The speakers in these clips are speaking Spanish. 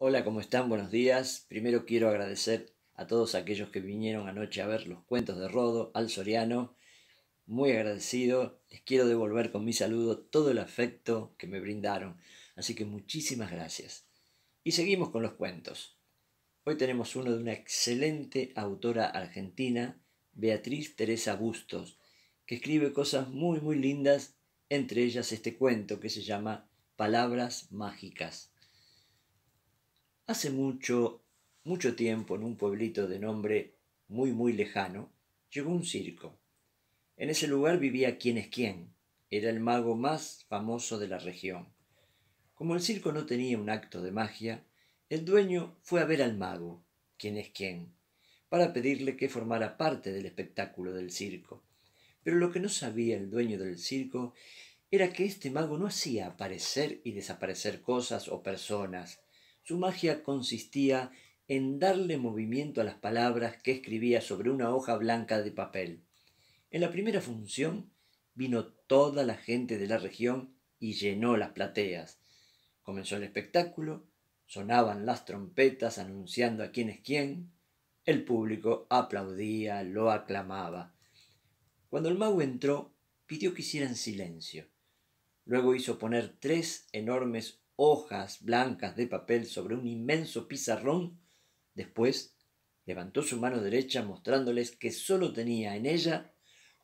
Hola, ¿cómo están? Buenos días. Primero quiero agradecer a todos aquellos que vinieron anoche a ver los cuentos de Rodo, al Soriano. Muy agradecido. Les quiero devolver con mi saludo todo el afecto que me brindaron. Así que muchísimas gracias. Y seguimos con los cuentos. Hoy tenemos uno de una excelente autora argentina, Beatriz Teresa Bustos, que escribe cosas muy, muy lindas, entre ellas este cuento que se llama Palabras Mágicas. Hace mucho, mucho tiempo, en un pueblito de nombre muy, muy lejano, llegó un circo. En ese lugar vivía quién es quién. Era el mago más famoso de la región. Como el circo no tenía un acto de magia, el dueño fue a ver al mago, quién es quién, para pedirle que formara parte del espectáculo del circo. Pero lo que no sabía el dueño del circo era que este mago no hacía aparecer y desaparecer cosas o personas, su magia consistía en darle movimiento a las palabras que escribía sobre una hoja blanca de papel. En la primera función vino toda la gente de la región y llenó las plateas. Comenzó el espectáculo, sonaban las trompetas anunciando a quién es quién, el público aplaudía, lo aclamaba. Cuando el mago entró, pidió que hicieran silencio. Luego hizo poner tres enormes hojas blancas de papel sobre un inmenso pizarrón, después levantó su mano derecha mostrándoles que solo tenía en ella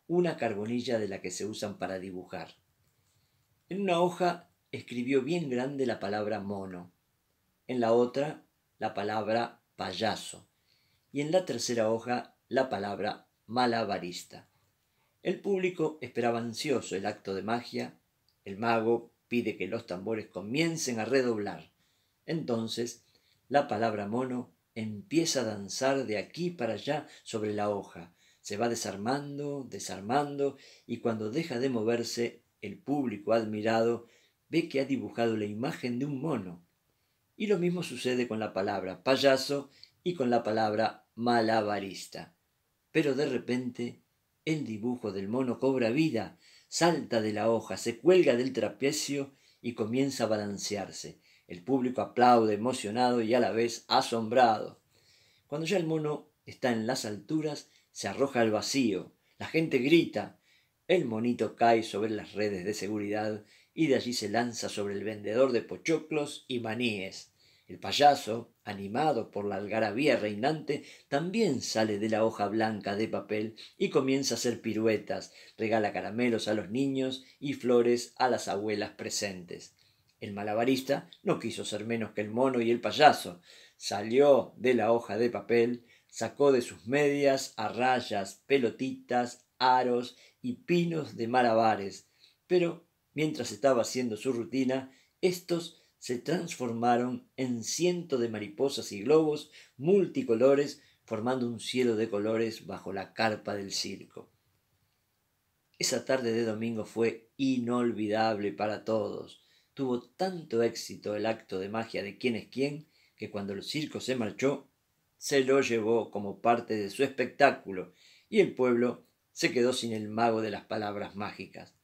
una carbonilla de la que se usan para dibujar. En una hoja escribió bien grande la palabra mono, en la otra la palabra payaso y en la tercera hoja la palabra malabarista. El público esperaba ansioso el acto de magia, el mago pide que los tambores comiencen a redoblar. Entonces, la palabra mono empieza a danzar de aquí para allá sobre la hoja. Se va desarmando, desarmando, y cuando deja de moverse, el público admirado ve que ha dibujado la imagen de un mono. Y lo mismo sucede con la palabra payaso y con la palabra malabarista. Pero de repente, el dibujo del mono cobra vida, salta de la hoja, se cuelga del trapecio y comienza a balancearse. El público aplaude emocionado y a la vez asombrado. Cuando ya el mono está en las alturas, se arroja al vacío, la gente grita, el monito cae sobre las redes de seguridad y de allí se lanza sobre el vendedor de pochoclos y maníes. El payaso, animado por la algarabía reinante, también sale de la hoja blanca de papel y comienza a hacer piruetas, regala caramelos a los niños y flores a las abuelas presentes. El malabarista no quiso ser menos que el mono y el payaso. Salió de la hoja de papel, sacó de sus medias a rayas, pelotitas, aros y pinos de malabares. Pero, mientras estaba haciendo su rutina, estos se transformaron en cientos de mariposas y globos multicolores, formando un cielo de colores bajo la carpa del circo. Esa tarde de domingo fue inolvidable para todos. Tuvo tanto éxito el acto de magia de quién es quién, que cuando el circo se marchó, se lo llevó como parte de su espectáculo, y el pueblo se quedó sin el mago de las palabras mágicas.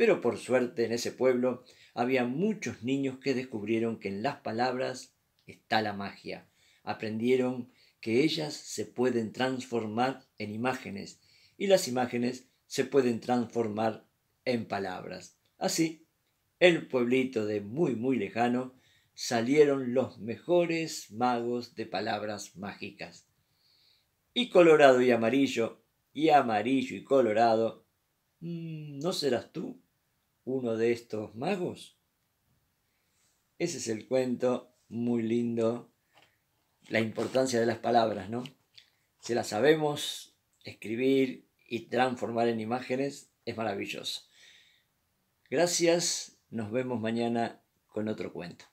Pero por suerte en ese pueblo había muchos niños que descubrieron que en las palabras está la magia. Aprendieron que ellas se pueden transformar en imágenes y las imágenes se pueden transformar en palabras. Así, el pueblito de muy muy lejano salieron los mejores magos de palabras mágicas. Y colorado y amarillo, y amarillo y colorado, mm, ¿no serás tú? uno de estos magos? Ese es el cuento muy lindo, la importancia de las palabras, ¿no? Si las sabemos escribir y transformar en imágenes, es maravilloso. Gracias, nos vemos mañana con otro cuento.